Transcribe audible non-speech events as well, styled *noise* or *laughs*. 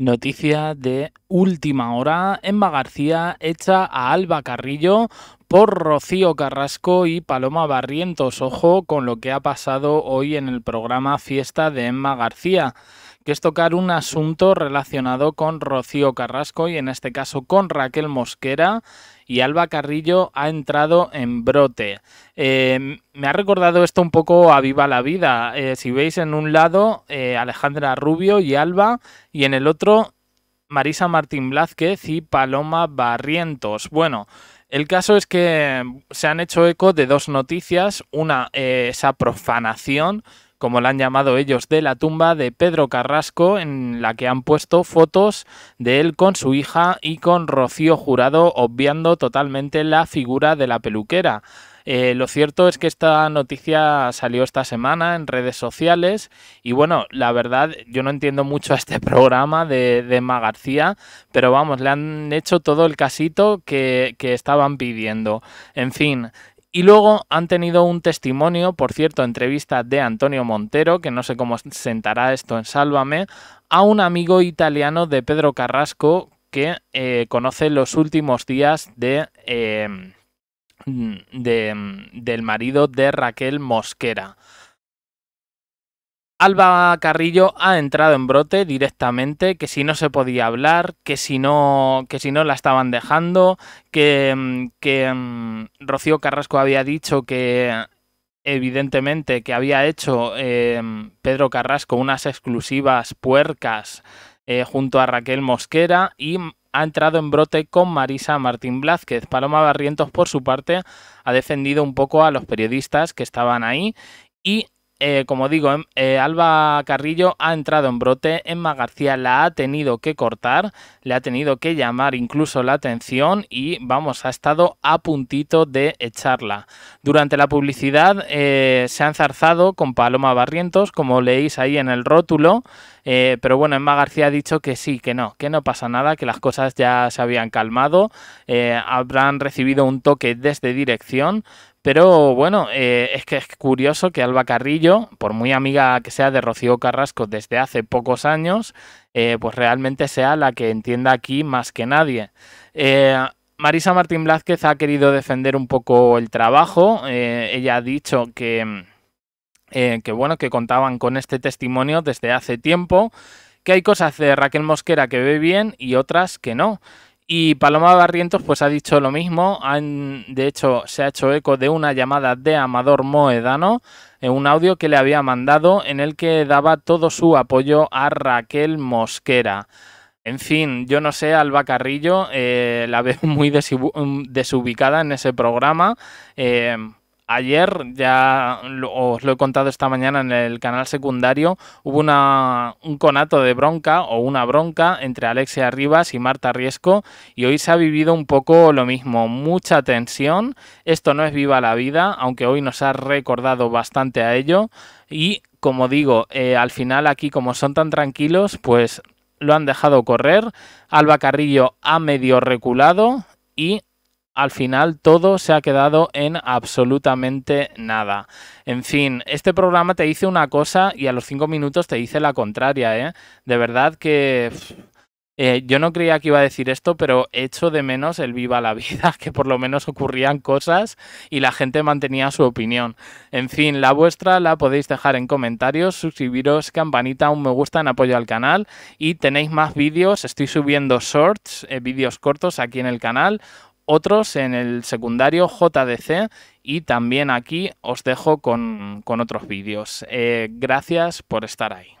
Noticia de última hora. Emma García hecha a Alba Carrillo por Rocío Carrasco y Paloma Barrientos. Ojo con lo que ha pasado hoy en el programa Fiesta de Emma García que es tocar un asunto relacionado con Rocío Carrasco y en este caso con Raquel Mosquera y Alba Carrillo ha entrado en brote. Em, me ha recordado esto un poco a Viva la Vida. Eh, si veis en un lado eh, Alejandra Rubio y Alba y en el otro Marisa Martín Blázquez y Paloma Barrientos. Bueno, el caso es que se han hecho eco de dos noticias. Una, eh, esa profanación como la han llamado ellos, de la tumba de Pedro Carrasco, en la que han puesto fotos de él con su hija y con Rocío Jurado, obviando totalmente la figura de la peluquera. Eh, lo cierto es que esta noticia salió esta semana en redes sociales y bueno, la verdad yo no entiendo mucho a este *laughs* programa de, de García, pero vamos, le han hecho todo el casito que, que estaban pidiendo. En fin, y luego han tenido un testimonio, por cierto, entrevista de Antonio Montero, que no sé cómo sentará esto en Sálvame, a un amigo italiano de Pedro Carrasco que eh, conoce los últimos días eh, de, del marido de Raquel Mosquera. Alba Carrillo ha entrado en brote directamente, que si no se podía hablar, que si no, que si no la estaban dejando, que, mm, mm, Rocío Carrasco había dicho que evidentemente que había hecho em, Pedro Carrasco unas exclusivas puercas eh, junto a Raquel Mosquera y ha entrado en brote con Marisa Martín Blázquez. Paloma Barrientos, por su parte, ha defendido un poco a los periodistas que estaban ahí y eh, como digo, em, eh, Alba Carrillo ha entrado en brote, Emma García la ha tenido que cortar, le ha tenido que llamar incluso la atención y vamos, ha estado a puntito de echarla. Durante la publicidad eh, se han zarzado con Paloma Barrientos, como leéis ahí en el rótulo, pero bueno, Emma García ha dicho que sí, que no, que no pasa nada, que las cosas ya se habían calmado, habrán recibido un toque desde dirección, pero bueno, eh, es que es curioso que Alba Carrillo, por muy amiga que sea de Rocío Carrasco desde hace pocos años, eh, pues realmente sea la que entienda aquí más que nadie. Eh, Marisa Martín Blázquez ha querido defender un poco el trabajo. ella ha dicho que bueno, que contaban con este testimonio desde hace tiempo, que hay cosas de Raquel Mosquera que ve bien y otras que no. Y Paloma Barrientos pues ha dicho lo mismo, Han, de hecho se ha hecho eco de una llamada de Amador Moedano, en un audio que le había mandado en el que daba todo su apoyo a Raquel Mosquera. En fin, yo no sé, Alba Carrillo eh, la veo *laughs* muy mm, desubicada en ese programa. Eh, ayer, ya os lo he contado esta mañana en el canal secundario, hubo un conato de bronca o una bronca entre Alexia Rivas y Marta Riesco y hoy se ha vivido un poco lo mismo, mucha tensión, esto no es viva la vida, aunque hoy nos ha recordado bastante a ello y como digo, eh, al final aquí como son tan tranquilos, pues lo han dejado correr, Alba Carrillo ha medio reculado y al final todo se ha quedado en absolutamente nada. En fin, este programa te dice una cosa y a los cinco minutos te dice la contraria, ¿eh? De verdad que... Eh, yo no creía que iba a decir esto, pero echo de menos el viva la vida, *laughs* que por lo menos ocurrían cosas y la gente mantenía su opinión. En fin, la vuestra la podéis dejar en comentarios, suscribiros, campanita, un me gusta en apoyo al canal y tenéis más vídeos, estoy subiendo shorts, eh, vídeos cortos aquí en el canal, otros en el secundario JDC y también aquí os dejo con, otros vídeos. Eh, gracias por estar ahí.